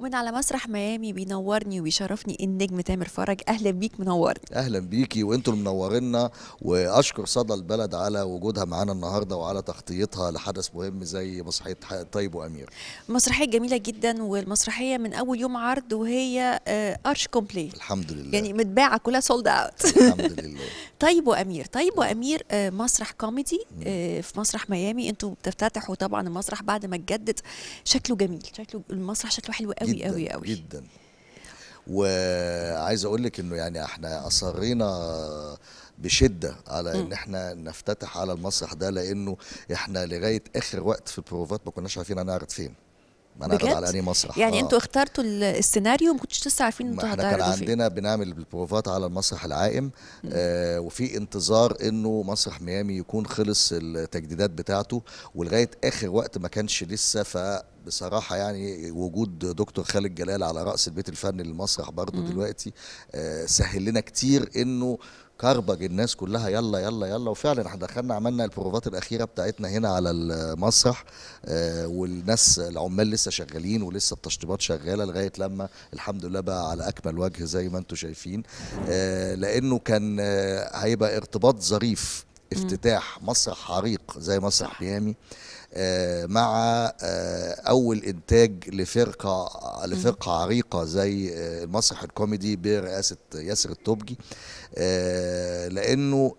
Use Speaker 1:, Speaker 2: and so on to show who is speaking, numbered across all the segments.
Speaker 1: ومن على مسرح ميامي بينورني وبيشرفني إيه النجم تامر فرج اهلا بيك منورني
Speaker 2: اهلا بيكي وانتوا اللي منورينا واشكر صدى البلد على وجودها معانا النهارده وعلى تغطيتها لحدث مهم زي مسرحيه طيب وامير
Speaker 1: مسرحيه جميله جدا والمسرحيه من اول يوم عرض وهي آه، ارش كومبلي الحمد لله يعني متباعه كلها سولد اوت الحمد لله طيب وامير طيب وامير آه، مسرح كوميدي آه، في مسرح ميامي انتوا بتفتتحوا طبعا المسرح بعد ما اتجدد شكله جميل شكله المسرح شكله حلو قوي قوي قوي
Speaker 2: قوي جدا وعايز اقول لك انه يعني احنا اصرينا بشده على ان احنا نفتتح على المسرح ده لانه احنا لغايه اخر وقت في البروفات ما كناش عارفين هنعرض فين هنعرض على انهي مسرح يعني آه. انتوا
Speaker 1: اخترتوا السيناريو ما كنتش لسه عارفين انتوا هتعرضوا احنا كان عندنا
Speaker 2: فيه. بنعمل البروفات على المسرح العائم آه وفي انتظار انه مسرح ميامي يكون خلص التجديدات بتاعته ولغايه اخر وقت ما كانش لسه ف بصراحه يعني وجود دكتور خالد جلال على راس البيت الفني للمسرح برضه دلوقتي آه، سهل لنا كتير انه كربج الناس كلها يلا يلا يلا وفعلا احنا دخلنا عملنا البروفات الاخيره بتاعتنا هنا على المسرح آه، والناس العمال لسه شغالين ولسه التشطيبات شغاله لغايه لما الحمد لله بقى على اكمل وجه زي ما انتم شايفين آه، لانه كان هيبقى ارتباط ظريف افتتاح مسرح عريق زي مسرح ميامي آه، مع آه، اول انتاج لفرقه لفرقه عريقه زي آه، المسرح الكوميدي برئاسه ياسر التوبجي لانه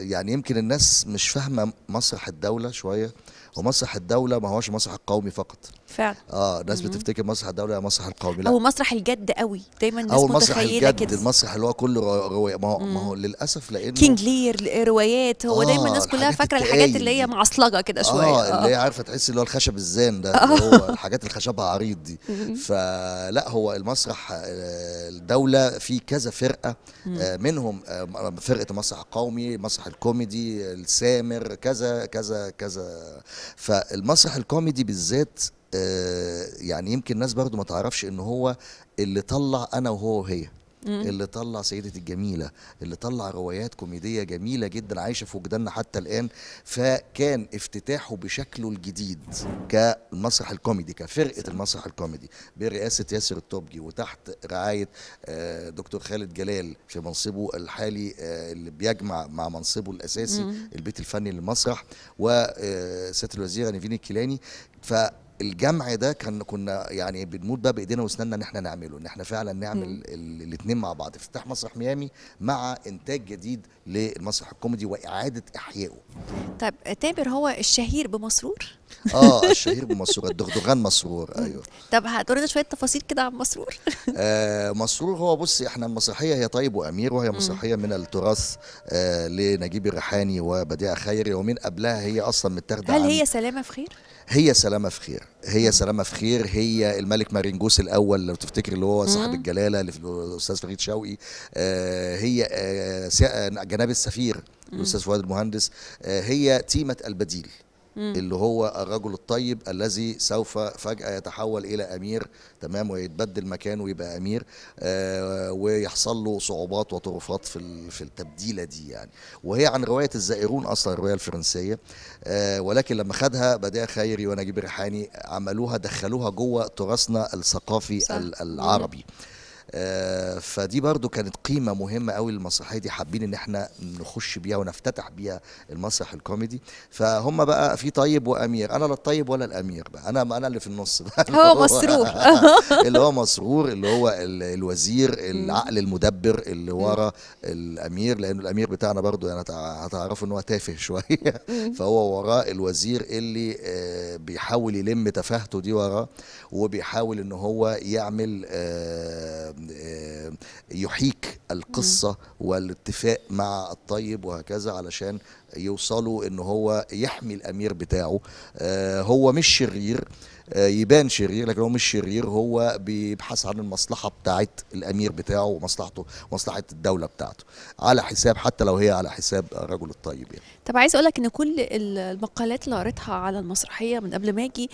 Speaker 2: يعني يمكن الناس مش فاهمه مسرح الدوله شويه ومسرح الدوله ما هوش مسرح قومي فقط فعلا اه الناس بتفتكر مسرح الدوله مسرح القومي لا هو
Speaker 1: مسرح الجد قوي دايما الناس أو مسرح الجد كده.
Speaker 2: المسرح اللي هو كله روايه ما هو ما هو للاسف لانه كينج
Speaker 1: لير روايات هو آه دايما الناس كلها فاكره الحاجات اللي هي معصلجه كده آه، شويه اه اللي هي
Speaker 2: عارفه تحس اللي هو الخشب الزان ده اللي هو آه. الحاجات اللي خشبها عريض دي فلا هو المسرح آه، الدوله في كذا فرقه منهم فرقه المسرح القومي مسرح الكوميدي السامر كذا كذا كذا فالمسرح الكوميدي بالذات آه، يعني يمكن الناس برضو ما تعرفش ان هو اللي طلع انا وهو وهي اللي طلع سيدة الجميلة اللي طلع روايات كوميدية جميلة جدا عايشة في وجداننا حتى الآن فكان افتتاحه بشكله الجديد كالمسرح الكوميدي كفرقة المسرح الكوميدي برئاسة ياسر التوبجي وتحت رعاية آه، دكتور خالد جلال في منصبه الحالي آه، اللي بيجمع مع منصبه الأساسي البيت الفني للمسرح وسيادة الوزيرة نيفين الكيلاني ف الجمع ده كان كنا يعني بنموت بقى بايدينا واسناننا ان احنا نعمله ان احنا فعلا نعمل الاثنين مع بعض افتتاح مسرح ميامي مع انتاج جديد للمسرح الكوميدي واعاده احيائه
Speaker 1: طيب تامر هو الشهير بمسرور
Speaker 2: اه الشهير بمسرور الدغدغان مسرور ايوه
Speaker 1: طب هتقولنا شويه تفاصيل كده عن مسرور
Speaker 2: آه مسرور هو بصي احنا المسرحيه هي طيب وامير وهي مسرحيه من التراث آه لنجيب الريحاني وبديع خيري ومن قبلها هي اصلا متاخده هل هي
Speaker 1: سلامه في خير؟
Speaker 2: هي سلامه في خير هي سلامه في خير هي الملك مارينجوس الاول لو تفتكر اللي هو صاحب الجلاله اللي في الاستاذ فريد شوقي آه هي آه جناب السفير الاستاذ فؤاد المهندس آه هي تيمه البديل اللي هو الرجل الطيب الذي سوف فجأة يتحول إلى أمير تمام ويتبدل مكانه ويبقى أمير آه ويحصل له صعوبات وطرفات في في التبديلة دي يعني وهي عن رواية الزائرون أصلا الرواية الفرنسية آه ولكن لما خدها بديع خيري ونجيب ريحاني عملوها دخلوها جوه تراثنا الثقافي العربي مم. آه، فدي برضو كانت قيمه مهمه قوي للمسرحيه دي حابين ان احنا نخش بيها ونفتتح بيها المسرح الكوميدي فهم بقى في طيب وامير انا لا الطيب ولا الامير بقى انا انا اللي في النص بقى هو مسرور اللي هو مسرور اللي هو الوزير العقل المدبر اللي ورا الامير لانه الامير بتاعنا برضو يعني هتعرفوا ان هو تافه شويه فهو وراه الوزير اللي آه، بيحاول يلم تفاهته دي وراه وبيحاول ان هو يعمل آه، آه، يحيك القصة والاتفاق مع الطيب وهكذا علشان يوصلوا ان هو يحمي الامير بتاعه آه، هو مش شرير آه، يبان شرير لكن هو مش شرير هو بيبحث عن المصلحه بتاعت الامير بتاعه ومصلحته ومصلحة الدوله بتاعته على حساب حتى لو هي على حساب الرجل الطيب يعني
Speaker 1: طب عايز اقول لك ان كل المقالات اللي قريتها على المسرحيه من قبل ما اجي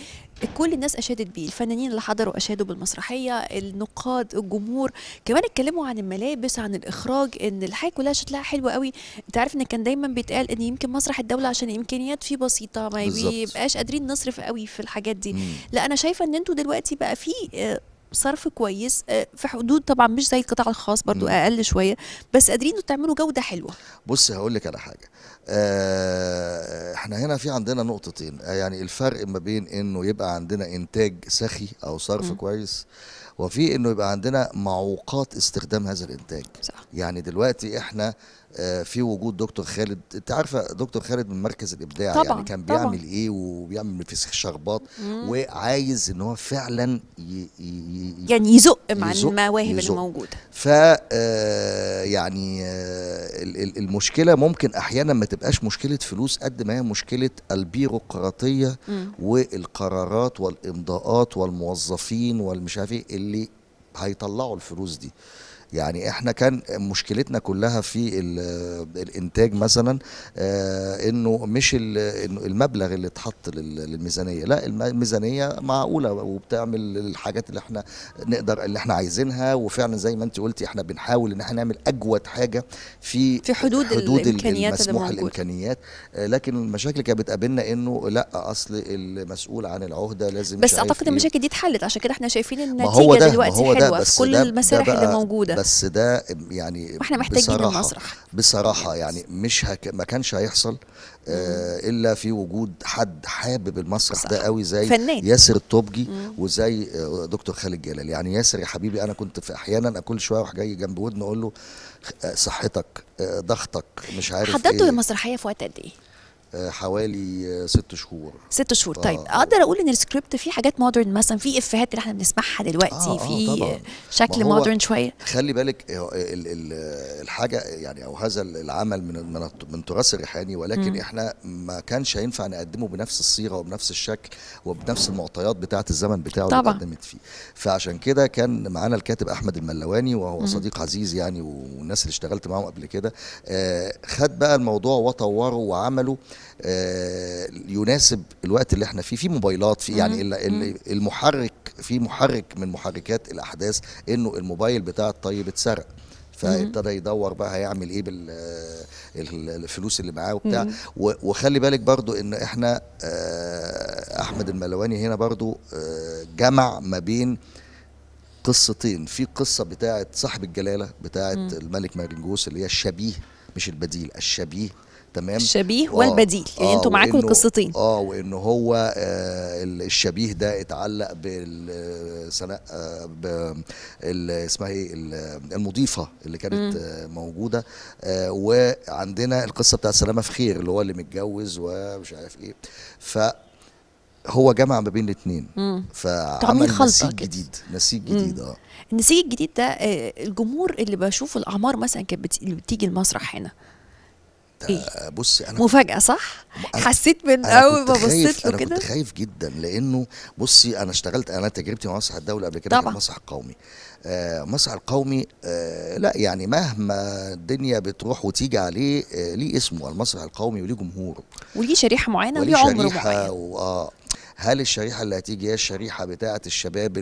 Speaker 1: كل الناس اشادت بيه الفنانين اللي حضروا اشادوا بالمسرحيه النقاد الجمهور كمان اتكلموا عن الملابس عن الاخراج ان الحاجه كلها شكلها حلو قوي انت عارف ان كان دايما بيتقال ان يمكن مسرح الدوله عشان إمكانيات فيه بسيطه ما بيبقاش قادرين نصرف قوي في الحاجات دي مم. لا انا شايفه ان انتوا دلوقتي بقى في آه، صرف كويس آه، في حدود طبعا مش زي القطاع الخاص برضو م. اقل شويه بس قادرين تعملوا جوده حلوه
Speaker 2: بص هقول لك على حاجه آه، احنا هنا في عندنا نقطتين يعني الفرق ما بين انه يبقى عندنا انتاج سخي او صرف م. كويس وفي انه يبقى عندنا معوقات استخدام هذا الانتاج صح. يعني دلوقتي احنا آه، في وجود دكتور خالد انت عارفه دكتور خالد من مركز الابداع يعني طبعًا يعني كان بيعمل طبعًا ايه وبيعمل فسيخ شربات وعايز ان هو فعلا ي... ي...
Speaker 1: يعني يزق مع المواهب اللي موجوده
Speaker 2: ف آه، يعني آه، المشكله ممكن احيانا ما تبقاش مشكله فلوس قد ما هي مشكله البيروقراطيه والقرارات والامضاءات والموظفين والمش عارف ايه اللي هيطلعوا الفلوس دي يعني احنا كان مشكلتنا كلها في الانتاج مثلا آه، انه مش المبلغ اللي اتحط للميزانيه لا الميزانيه معقوله وبتعمل الحاجات اللي احنا نقدر اللي احنا عايزينها وفعلا زي ما انت قلتي احنا بنحاول ان احنا نعمل اجود حاجه في في حدود, حدود الامكانيات المسموح الامكانيات آه، لكن المشاكل كانت بتقابلنا انه لا اصل المسؤول عن العهده لازم بس اعتقد إيه. المشاكل
Speaker 1: دي اتحلت عشان كده احنا شايفين النتيجه دلوقتي حلوه في كل المسارح اللي موجوده بس
Speaker 2: ده يعني واحنا محتاجين بصراحة المسرح بصراحه يعني مش هك... ما كانش هيحصل آه الا في وجود حد حابب المسرح ده قوي زي فنان. ياسر الطبجي مم. وزي آه، دكتور خالد جلال يعني ياسر يا حبيبي انا كنت في احيانا كل شويه اروح جاي جنب ودنه اقول له صحتك آه، ضغطك مش عارف حضرتوا إيه.
Speaker 1: المسرحيه في وقت قد ايه
Speaker 2: آه، حوالي آه، ست شهور ست شهور طيب
Speaker 1: اقدر اقول ان السكريبت فيه حاجات مودرن مثلا في افيهات اللي احنا بنسمعها دلوقتي آه, آه، في طبعًا. شكل مودرن شويه
Speaker 2: خلي بالك الحاجه يعني او هذا العمل من من تراث الريحاني ولكن م. احنا ما كانش هينفع نقدمه بنفس الصيغه وبنفس الشكل وبنفس المعطيات بتاعه الزمن بتاعه طبعا. اللي قدمت فيه فعشان كده كان معانا الكاتب احمد الملواني وهو م. صديق عزيز يعني والناس اللي اشتغلت معاهم قبل كده آه خد بقى الموضوع وطوره وعمله آه، يناسب الوقت اللي احنا فيه في موبايلات في يعني المحرك في محرك من محركات الاحداث انه الموبايل بتاع الطيب اتسرق فابتدى يدور بقى هيعمل ايه بالفلوس اللي معاه وبتاع وخلي بالك برضو ان احنا آه، احمد الملواني هنا برضو آه، جمع ما بين قصتين في قصه بتاعه صاحب الجلاله بتاعه الملك مارينجوس اللي هي الشبيه مش البديل الشبيه تمام الشبيه آه والبديل يعني انتوا آه، معاكم القصتين اه وان هو آه الشبيه ده اتعلق بال آه اسمها ايه المضيفه اللي كانت آه موجوده آه وعندنا القصه بتاعت سلامه في خير اللي هو اللي متجوز ومش عارف ايه ف هو جمع ما بين الاثنين فعمل نسيج جديد نسيج جديد اه
Speaker 1: النسيج الجديد ده آه، الجمهور اللي بشوفه الاعمار مثلا كانت بتيجي المسرح هنا إيه؟ بصي انا مفاجاه صح أنا حسيت من اول ما بصيت له كده انا كنت
Speaker 2: خايف جدا لانه بصي انا اشتغلت انا تجربتي مع مسرح الدوله قبل كده المسرح القومي المسرح آه القومي آه لا يعني مهما الدنيا بتروح وتيجي عليه آه ليه اسمه المسرح القومي وليه جمهوره
Speaker 1: وليه شريحه معينه وليه عمر معين
Speaker 2: آه. هل الشريحه اللي هتيجي هي الشريحه بتاعه الشباب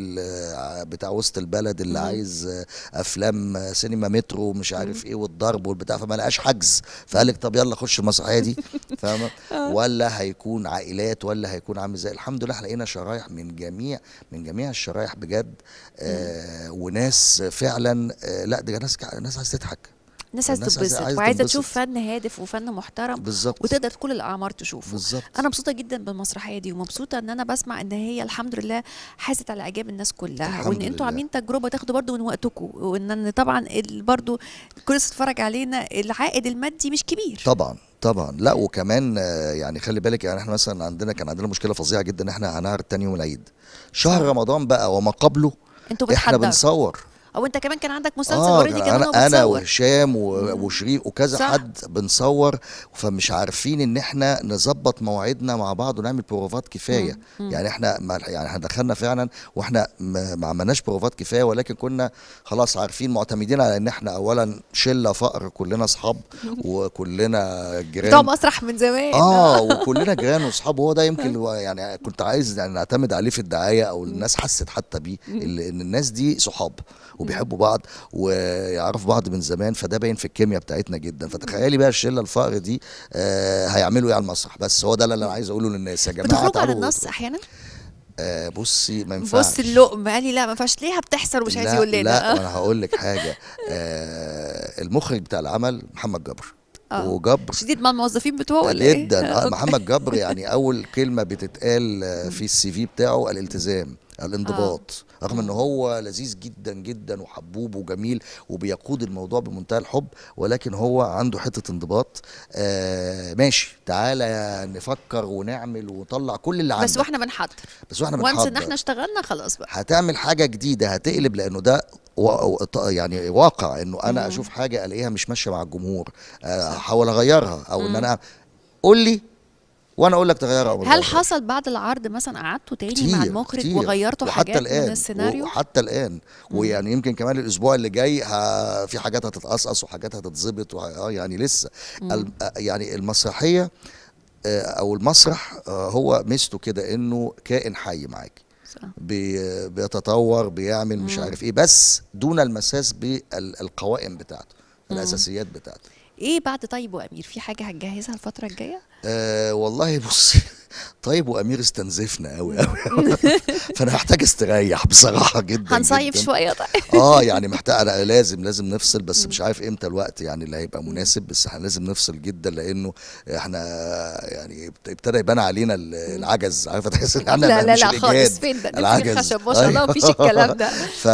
Speaker 2: بتاع وسط البلد اللي مم. عايز افلام سينما مترو ومش عارف مم. ايه والضرب والبتاع فما لقاش حجز فقال لك طب يلا خش المسرحيه دي فاهمه آه. ولا هيكون عائلات ولا هيكون عامل ازاي الحمد لله لقينا شرايح من جميع من جميع الشرايح بجد آه وناس فعلا آه لا ده ناس ناس عايز تضحك
Speaker 1: الناس عايزه تتبسط وعايزه تشوف فن هادف وفن محترم بالظبط وتقدر كل الاعمار تشوفه بالظبط انا مبسوطه جدا بالمسرحيه دي ومبسوطه ان انا بسمع ان هي الحمد لله حاست على اعجاب الناس كلها وان انتوا عاملين تجربه تاخدوا برضو من وقتكم وان طبعا برضو كل بتتفرج علينا العائد المادي مش كبير
Speaker 2: طبعا طبعا لا وكمان آه، يعني خلي بالك يعني احنا مثلا عندنا كان عندنا مشكله فظيعه جدا ان احنا هنعرض تاني يوم العيد شهر رمضان بقى وما قبله
Speaker 1: انتوا احنا بنصور او انت كمان كان عندك مسلسل آه، اوريدي آه كان انا
Speaker 2: وهشام وشريف وكذا صح. حد بنصور فمش عارفين ان احنا نظبط مواعيدنا مع بعض ونعمل بروفات كفايه مم. يعني احنا يعني احنا دخلنا فعلا واحنا ما عملناش بروفات كفايه ولكن كنا خلاص عارفين معتمدين على ان احنا اولا شله فقر كلنا اصحاب وكلنا جيران بتوع
Speaker 1: مسرح من زمان اه وكلنا
Speaker 2: جيران واصحاب وهو ده يمكن يعني كنت عايز يعني نعتمد عليه في الدعايه او الناس حست حتى بيه ان الناس دي صحاب وبيحبوا بعض ويعرفوا بعض من زمان فده باين في الكيمياء بتاعتنا جدا فتخيلي بقى الشله الفقر دي آه هيعملوا ايه على المسرح بس هو ده اللي انا عايز اقوله للناس يا جماعه بتخرجوا على النص احيانا آه، بصي ما ينفعش بص
Speaker 1: اللقمه قال لي لا ما ينفعش ليه بتحصل ومش عايز يقول لنا لا آه. انا
Speaker 2: هقول لك حاجه آه، المخرج بتاع العمل محمد جبر أوه. وجبر شديد
Speaker 1: مع الموظفين بتوعه ولا إيه؟ جدا محمد
Speaker 2: جبر يعني اول كلمه بتتقال في السي في بتاعه الالتزام الانضباط آه. رغم ان هو لذيذ جدا جدا وحبوب وجميل وبيقود الموضوع بمنتهى الحب ولكن هو عنده حته انضباط آه ماشي تعالى نفكر ونعمل ونطلع كل اللي عندك بس واحنا
Speaker 1: بنحضر بس واحنا بنحضر وانس ان احنا اشتغلنا خلاص بقى
Speaker 2: هتعمل حاجه جديده هتقلب لانه ده يعني واقع انه انا اشوف حاجه الاقيها مش ماشيه مع الجمهور احاول آه، اغيرها او ان انا قول لي وانا اقول لك تغيرها او هل حصل
Speaker 1: بعد العرض مثلا قعدتوا تاني كتير مع المخرج كتير وغيرتوا حاجات الآن من السيناريو
Speaker 2: حتى الان ويعني يمكن كمان الاسبوع اللي جاي في حاجات هتتقصقص وحاجات هتتظبط اه يعني لسه آه، يعني المسرحيه آه، او المسرح آه، هو ميزته كده انه كائن حي معاك بي بيتطور بيعمل مش عارف ايه بس دون المساس بالقوائم بتاعته الاساسيات بتاعته
Speaker 1: ايه بعد طيب وامير في حاجه هتجهزها الفتره الجايه
Speaker 2: آه والله بصي طيب وامير استنزفنا قوي قوي فانا محتاج استريح بصراحه جدا هنصيف شويه
Speaker 1: طيب اه
Speaker 2: يعني محتاج لازم لازم نفصل بس مش عارف امتى الوقت يعني اللي هيبقى مناسب بس احنا لازم نفصل جدا لانه احنا يعني ابتدى يبان علينا العجز عارفه تحس ان احنا لا لا لا خالص فين ده العجز خشب ما شاء الله أيوه. مفيش الكلام ده ف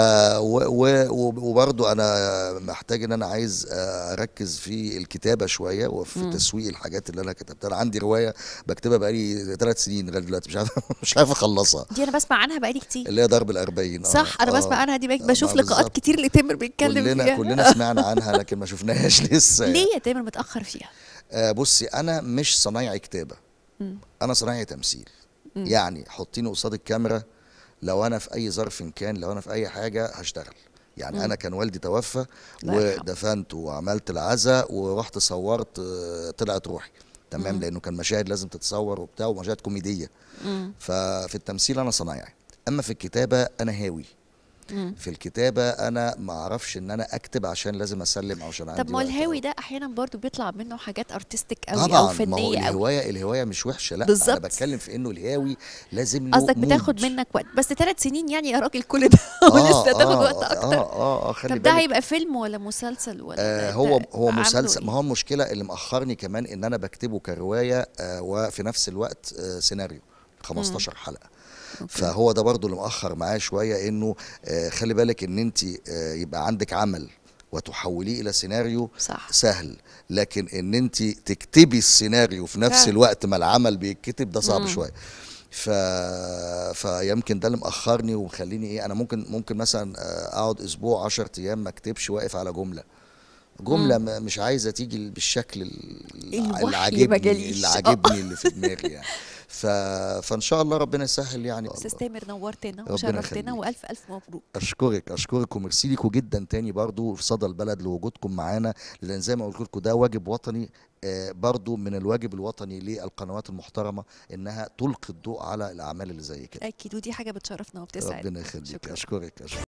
Speaker 2: وبرضه انا محتاج ان انا عايز اركز في الكتابه شويه وفي تسويق الحاجات اللي انا كتبتها انا عندي روايه بكتبها بقالي ثلاث سنين لغايه دلوقتي مش عارف مش عارف اخلصها
Speaker 1: دي انا بسمع عنها بقالي كتير اللي
Speaker 2: هي ضرب ال 40 آه، صح انا بسمع آه. عنها دي آه، بشوف لقاءات كتير
Speaker 1: لتامر بيتكلم كلنا فيها كلنا سمعنا عنها لكن
Speaker 2: ما شفناهاش لسه ليه
Speaker 1: يا تامر متاخر فيها؟
Speaker 2: آه بصي انا مش صنايعي كتابه م. انا صنايعي تمثيل م. يعني حطيني قصاد الكاميرا لو انا في اي ظرف كان لو انا في اي حاجه هشتغل يعني مم. انا كان والدي توفى ودفنته وعملت العزاء ورحت صورت طلعت روحي تمام لانه كان مشاهد لازم تتصور وبتاع ومشاهد كوميديه ففي التمثيل انا صنايعي اما في الكتابه انا هاوي في الكتابه انا ما اعرفش ان انا اكتب عشان لازم اسلم او عشان طب ما
Speaker 1: الهاوي ده احيانا برضو بيطلع منه حاجات ارتستيك قوي طبعا او فنيه طبعا هو
Speaker 2: الهوايه أوي. الهوايه مش وحشه لا بالزبط. انا بتكلم في انه الهاوي لازم قصدك بتاخد
Speaker 1: منك وقت بس ثلاث سنين يعني يا راجل كل ده ولسه تاخد آه وقت آه، اكتر
Speaker 2: اه اه, آه خلي طب ده هيبقى
Speaker 1: فيلم ولا مسلسل ولا آه هو هو مسلسل إيه؟ ما
Speaker 2: هو المشكله اللي مأخرني كمان ان انا بكتبه كروايه آه وفي نفس الوقت آه سيناريو 15 حلقه أوكي. فهو ده برضو اللي مأخر معاه شويه انه آه، خلي بالك ان انت آه، يبقى عندك عمل وتحوليه الى سيناريو صح. سهل لكن ان انت تكتبي السيناريو في نفس الوقت ما العمل بيتكتب ده صعب شويه ف... فيمكن ده اللي مأخرني ومخليني ايه انا ممكن ممكن مثلا آه، اقعد اسبوع 10 ايام ما اكتبش واقف على جمله جملة مم. مش عايزة تيجي بالشكل اللي عاجبني آه. اللي عاجبني اللي في دماغي يعني ف... فان شاء الله ربنا يسهل يعني استاذ
Speaker 1: تامر نورتنا وشرفتنا والف الف مبروك
Speaker 2: اشكرك اشكرك وميرسي لكم جدا تاني برضو في صدى البلد لوجودكم معانا لان زي ما قلت لكم ده واجب وطني آه، برضو من الواجب الوطني للقنوات المحترمه انها تلقي الضوء على الاعمال اللي زي كده
Speaker 1: اكيد ودي حاجه بتشرفنا وبتسعدنا ربنا
Speaker 2: يخليك اشكرك اشكرك